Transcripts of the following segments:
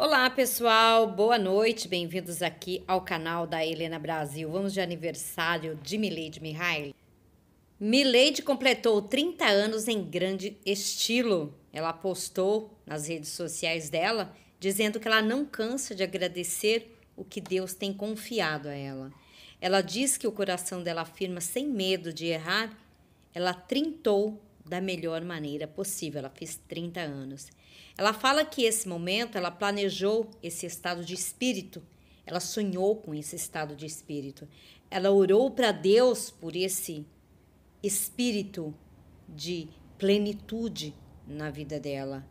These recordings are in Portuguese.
Olá, pessoal. Boa noite. Bem-vindos aqui ao canal da Helena Brasil. Vamos de aniversário de Milady Mihail. Milady completou 30 anos em grande estilo. Ela postou nas redes sociais dela dizendo que ela não cansa de agradecer o que Deus tem confiado a ela. Ela diz que o coração dela afirma sem medo de errar. Ela trintou da melhor maneira possível. Ela fez 30 anos. Ela fala que esse momento ela planejou esse estado de espírito. Ela sonhou com esse estado de espírito. Ela orou para Deus por esse espírito de plenitude na vida dela.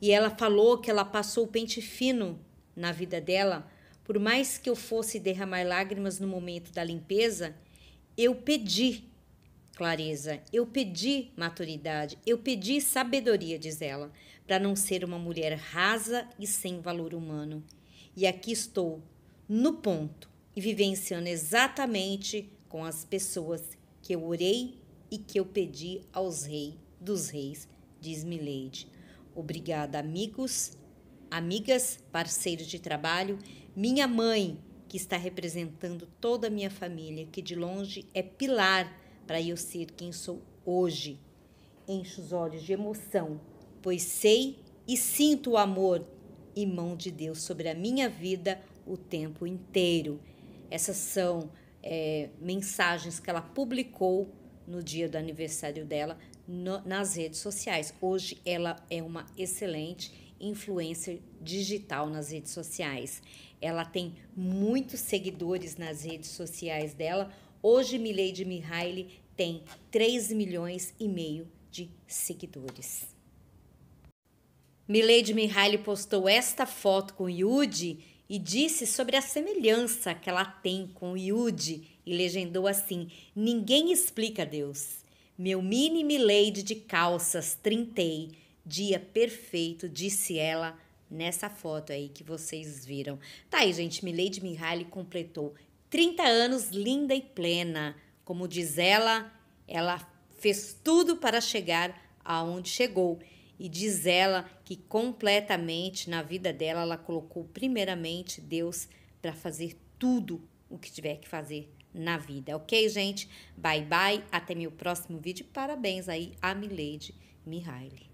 E ela falou que ela passou o pente fino na vida dela. Por mais que eu fosse derramar lágrimas no momento da limpeza, eu pedi clareza, eu pedi maturidade, eu pedi sabedoria, diz ela, para não ser uma mulher rasa e sem valor humano. E aqui estou, no ponto, e vivenciando exatamente com as pessoas que eu orei e que eu pedi aos reis dos reis, diz Milady. Obrigada, amigos, amigas, parceiros de trabalho, minha mãe, que está representando toda a minha família, que de longe é pilar para eu ser quem sou hoje. Encho os olhos de emoção, pois sei e sinto o amor e mão de Deus sobre a minha vida o tempo inteiro. Essas são é, mensagens que ela publicou no dia do aniversário dela no, nas redes sociais. Hoje ela é uma excelente influencer digital nas redes sociais. Ela tem muitos seguidores nas redes sociais dela, Hoje, Milady Mihaly tem 3 milhões e meio de seguidores. Milady Mihaly postou esta foto com Yudi e disse sobre a semelhança que ela tem com Yudi e legendou assim: Ninguém explica Deus. Meu mini Milady de calças, trintei. Dia perfeito, disse ela nessa foto aí que vocês viram. Tá aí, gente, Milady Mihaly completou 30 anos linda e plena. Como diz ela, ela fez tudo para chegar aonde chegou. E diz ela que completamente na vida dela ela colocou primeiramente Deus para fazer tudo o que tiver que fazer na vida, ok, gente? Bye bye, até meu próximo vídeo. Parabéns aí a Milady Mihaly.